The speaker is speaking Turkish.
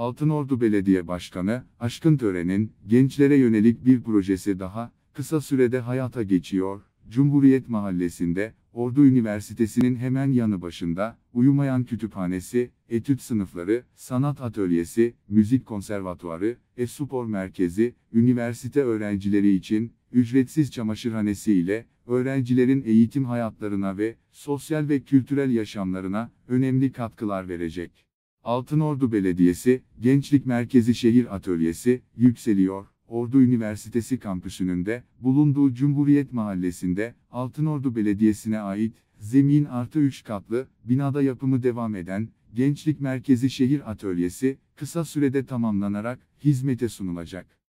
Altınordu Belediye Başkanı, Aşkın Tören'in gençlere yönelik bir projesi daha, kısa sürede hayata geçiyor. Cumhuriyet Mahallesi'nde, Ordu Üniversitesi'nin hemen yanı başında, uyumayan kütüphanesi, etüt sınıfları, sanat atölyesi, müzik konservatuarı, e-spor merkezi, üniversite öğrencileri için, ücretsiz çamaşırhanesi ile, öğrencilerin eğitim hayatlarına ve sosyal ve kültürel yaşamlarına önemli katkılar verecek. Altınordu Belediyesi, Gençlik Merkezi Şehir Atölyesi, yükseliyor. Ordu Üniversitesi kampüsünün de bulunduğu Cumhuriyet Mahallesi'nde Altınordu Belediyesi'ne ait zemin artı 3 katlı binada yapımı devam eden Gençlik Merkezi Şehir Atölyesi kısa sürede tamamlanarak hizmete sunulacak.